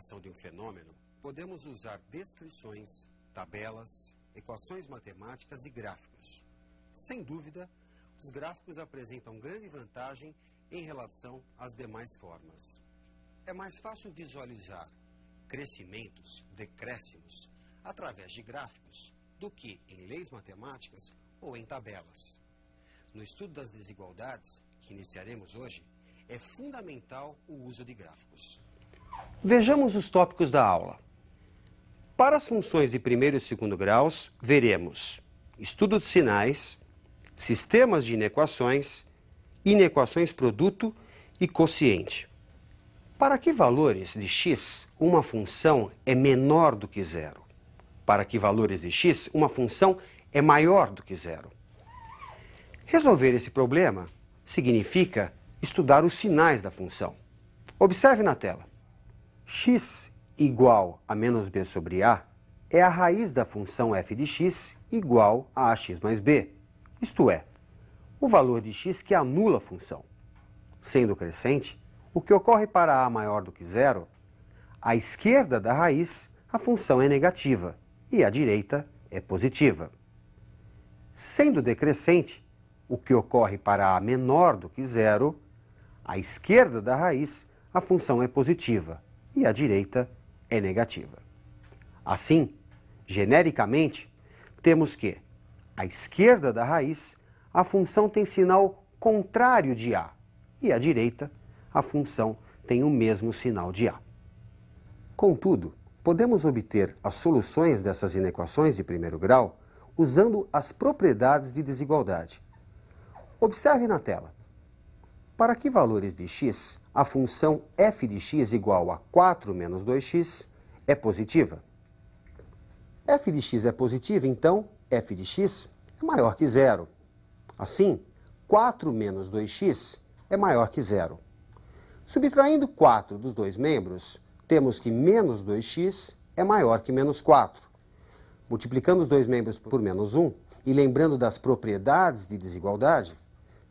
representação de um fenômeno, podemos usar descrições, tabelas, equações matemáticas e gráficos. Sem dúvida, os gráficos apresentam grande vantagem em relação às demais formas. É mais fácil visualizar crescimentos, decréscimos, através de gráficos, do que em leis matemáticas ou em tabelas. No estudo das desigualdades, que iniciaremos hoje, é fundamental o uso de gráficos. Vejamos os tópicos da aula. Para as funções de primeiro e segundo graus, veremos estudo de sinais, sistemas de inequações, inequações produto e quociente. Para que valores de x uma função é menor do que zero? Para que valores de x uma função é maior do que zero? Resolver esse problema significa estudar os sinais da função. Observe na tela x igual a menos b sobre a é a raiz da função f de x igual a ax mais b, isto é, o valor de x que anula a função. Sendo crescente, o que ocorre para a maior do que zero, à esquerda da raiz a função é negativa e à direita é positiva. Sendo decrescente, o que ocorre para a menor do que zero, à esquerda da raiz a função é positiva e a direita é negativa. Assim, genericamente, temos que à esquerda da raiz a função tem sinal contrário de A e à direita a função tem o mesmo sinal de A. Contudo, podemos obter as soluções dessas inequações de primeiro grau usando as propriedades de desigualdade. Observe na tela. Para que valores de x a função f de x igual a 4 menos 2x é positiva? f de x é positiva, então f de x é maior que zero. Assim, 4 menos 2x é maior que zero. Subtraindo 4 dos dois membros, temos que menos 2x é maior que menos 4. Multiplicando os dois membros por menos 1 e lembrando das propriedades de desigualdade,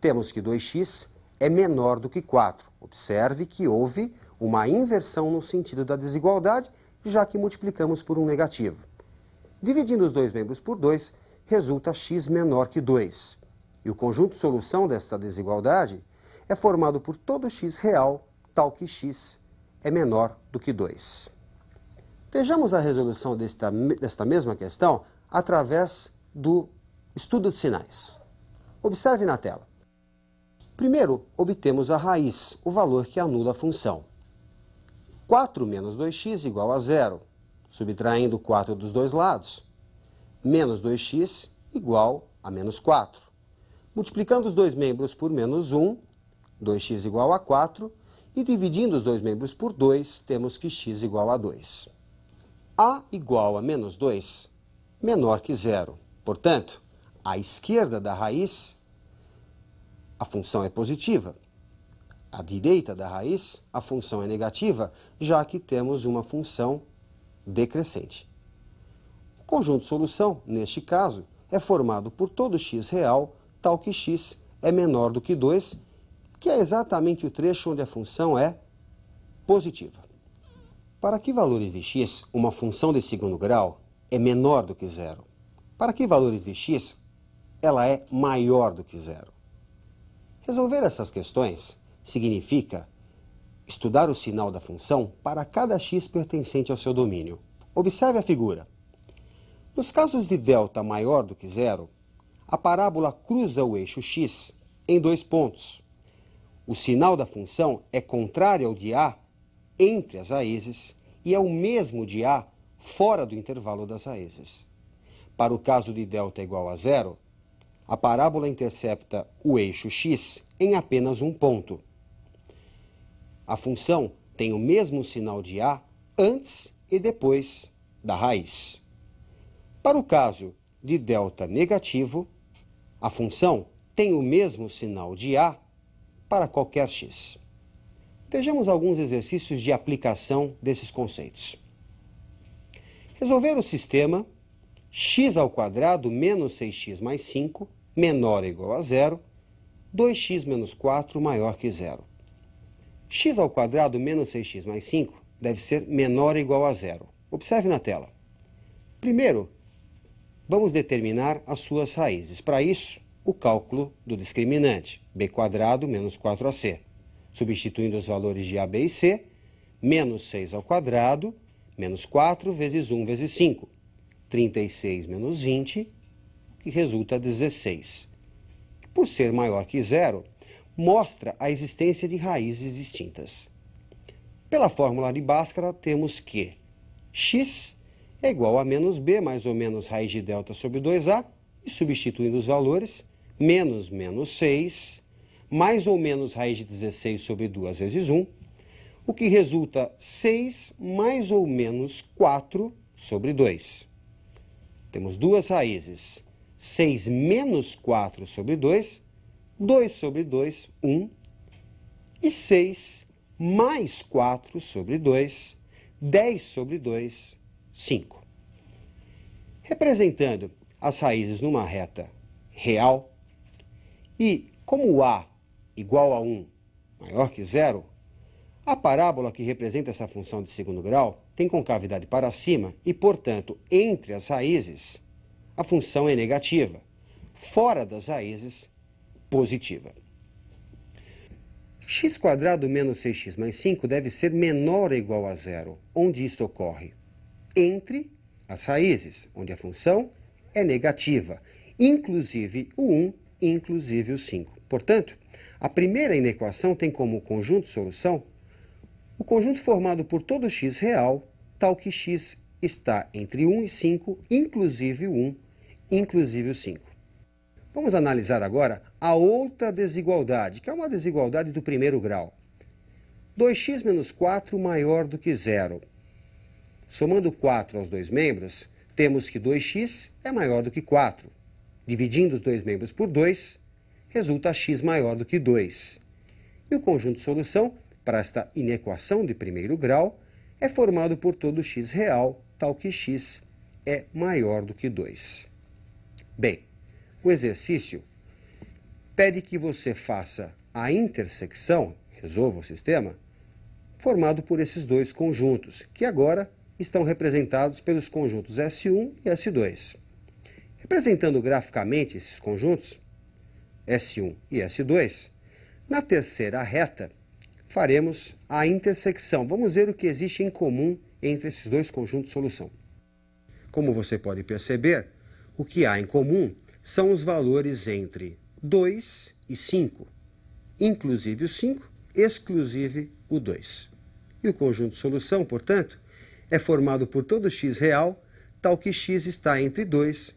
temos que 2x é menor do que 4. Observe que houve uma inversão no sentido da desigualdade, já que multiplicamos por um negativo. Dividindo os dois membros por 2, resulta x menor que 2. E o conjunto solução desta desigualdade é formado por todo x real, tal que x é menor do que 2. Vejamos a resolução desta, desta mesma questão através do estudo de sinais. Observe na tela. Primeiro, obtemos a raiz, o valor que anula a função. 4 menos 2x igual a zero, subtraindo 4 dos dois lados. Menos 2x igual a menos 4. Multiplicando os dois membros por menos 1, 2x igual a 4, e dividindo os dois membros por 2, temos que x igual a 2. a igual a menos 2, menor que zero. Portanto, a esquerda da raiz a função é positiva. À direita da raiz, a função é negativa, já que temos uma função decrescente. O conjunto solução, neste caso, é formado por todo x real, tal que x é menor do que 2, que é exatamente o trecho onde a função é positiva. Para que valores de x uma função de segundo grau é menor do que zero? Para que valores de x ela é maior do que zero? Resolver essas questões significa estudar o sinal da função para cada x pertencente ao seu domínio. Observe a figura. Nos casos de delta maior do que zero, a parábola cruza o eixo x em dois pontos. O sinal da função é contrário ao de A entre as raízes e é o mesmo de A fora do intervalo das raízes. Para o caso de delta igual a zero, a parábola intercepta o eixo x em apenas um ponto. A função tem o mesmo sinal de A antes e depois da raiz. Para o caso de delta negativo, a função tem o mesmo sinal de A para qualquer x. Vejamos alguns exercícios de aplicação desses conceitos. Resolver o sistema x ao quadrado menos 6x mais 5 menor ou igual a zero, 2x menos 4 maior que zero. x ao quadrado menos 6x mais 5 deve ser menor ou igual a zero. Observe na tela. Primeiro, vamos determinar as suas raízes. Para isso, o cálculo do discriminante, b quadrado menos 4ac, substituindo os valores de a, b e c, menos 6 ao quadrado, menos 4 vezes 1 vezes 5, 36 menos 20, que resulta 16. Por ser maior que zero, mostra a existência de raízes distintas. Pela fórmula de Bhaskara, temos que x é igual a menos b mais ou menos raiz de delta sobre 2a, e substituindo os valores, menos menos 6, mais ou menos raiz de 16 sobre 2 vezes 1, o que resulta 6 mais ou menos 4 sobre 2. Temos duas raízes. 6 menos 4 sobre 2, 2 sobre 2, 1. E 6 mais 4 sobre 2, 10 sobre 2, 5. Representando as raízes numa reta real, e como A igual a 1 maior que zero, a parábola que representa essa função de segundo grau tem concavidade para cima e, portanto, entre as raízes, a função é negativa, fora das raízes, positiva. x menos 6x mais 5 deve ser menor ou igual a zero. Onde isso ocorre? Entre as raízes, onde a função é negativa, inclusive o 1, inclusive o 5. Portanto, a primeira inequação tem como conjunto solução o conjunto formado por todo x real, tal que x está entre 1 e 5, inclusive o 1, inclusive o 5. Vamos analisar agora a outra desigualdade, que é uma desigualdade do primeiro grau. 2x menos 4 maior do que zero. Somando 4 aos dois membros, temos que 2x é maior do que 4. Dividindo os dois membros por 2, resulta x maior do que 2. E o conjunto de solução para esta inequação de primeiro grau, é formado por todo x real, tal que x é maior do que 2. Bem, o exercício pede que você faça a intersecção, resolva o sistema, formado por esses dois conjuntos, que agora estão representados pelos conjuntos S1 e S2. Representando graficamente esses conjuntos, S1 e S2, na terceira reta, faremos a intersecção. Vamos ver o que existe em comum entre esses dois conjuntos de solução. Como você pode perceber, o que há em comum são os valores entre 2 e 5, inclusive o 5, exclusive o 2. E o conjunto de solução, portanto, é formado por todo x real, tal que x está entre 2,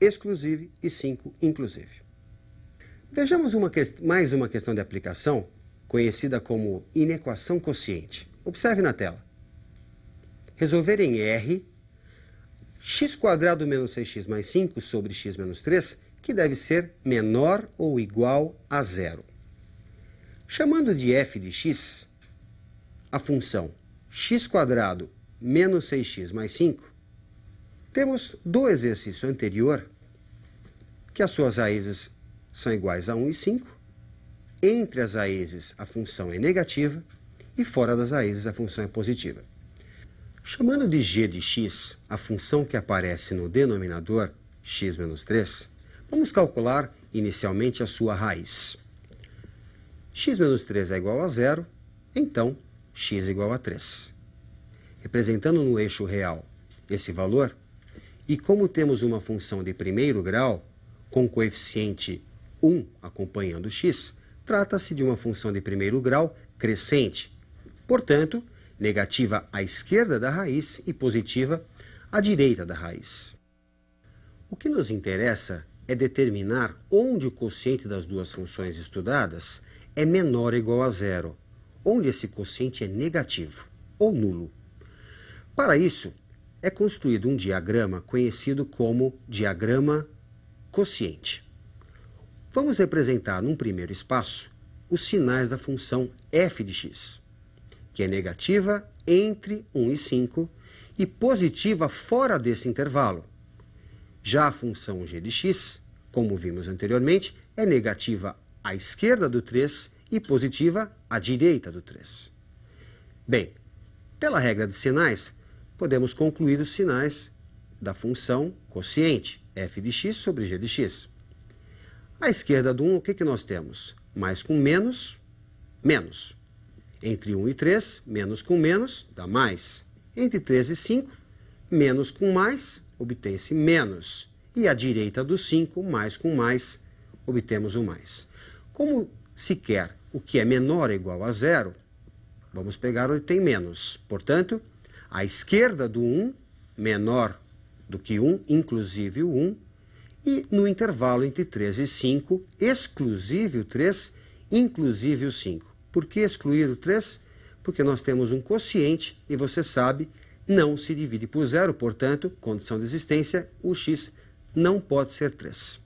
exclusive, e 5, inclusive. Vejamos uma mais uma questão de aplicação conhecida como inequação quociente. Observe na tela. Resolver em R x² menos 6x mais 5 sobre x menos 3, que deve ser menor ou igual a zero. Chamando de f de x, a função x² menos 6x mais 5, temos do exercício anterior que as suas raízes são iguais a 1 e 5, entre as raízes, a função é negativa e fora das raízes, a função é positiva. Chamando de g de x a função que aparece no denominador, x menos 3, vamos calcular inicialmente a sua raiz. x menos 3 é igual a zero, então x é igual a 3. Representando no eixo real esse valor, e como temos uma função de primeiro grau com coeficiente 1 acompanhando x, trata-se de uma função de primeiro grau crescente, portanto, negativa à esquerda da raiz e positiva à direita da raiz. O que nos interessa é determinar onde o quociente das duas funções estudadas é menor ou igual a zero, onde esse quociente é negativo ou nulo. Para isso, é construído um diagrama conhecido como diagrama quociente. Vamos representar num primeiro espaço os sinais da função f de x, que é negativa entre 1 e 5 e positiva fora desse intervalo. Já a função g de x, como vimos anteriormente, é negativa à esquerda do 3 e positiva à direita do 3. Bem, pela regra de sinais, podemos concluir os sinais da função quociente f de x sobre g de x. À esquerda do 1, o que, que nós temos? Mais com menos, menos. Entre 1 e 3, menos com menos, dá mais. Entre 3 e 5, menos com mais, obtém-se menos. E à direita do 5, mais com mais, obtemos o mais. Como se quer o que é menor ou igual a zero, vamos pegar onde tem menos. Portanto, à esquerda do 1, menor do que 1, inclusive o 1, e no intervalo entre 3 e 5, exclusive o 3, inclusive o 5. Por que excluir o 3? Porque nós temos um quociente e você sabe, não se divide por zero, portanto, condição de existência, o x não pode ser 3.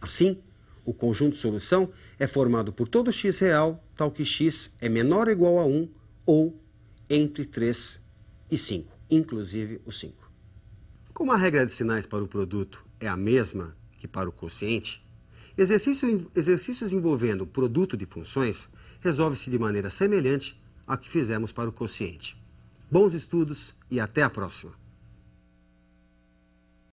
Assim, o conjunto de solução é formado por todo x real, tal que x é menor ou igual a 1 ou entre 3 e 5, inclusive o 5. Como a regra de sinais para o produto é a mesma que para o consciente, exercício, exercícios envolvendo o produto de funções resolve-se de maneira semelhante à que fizemos para o consciente. Bons estudos e até a próxima!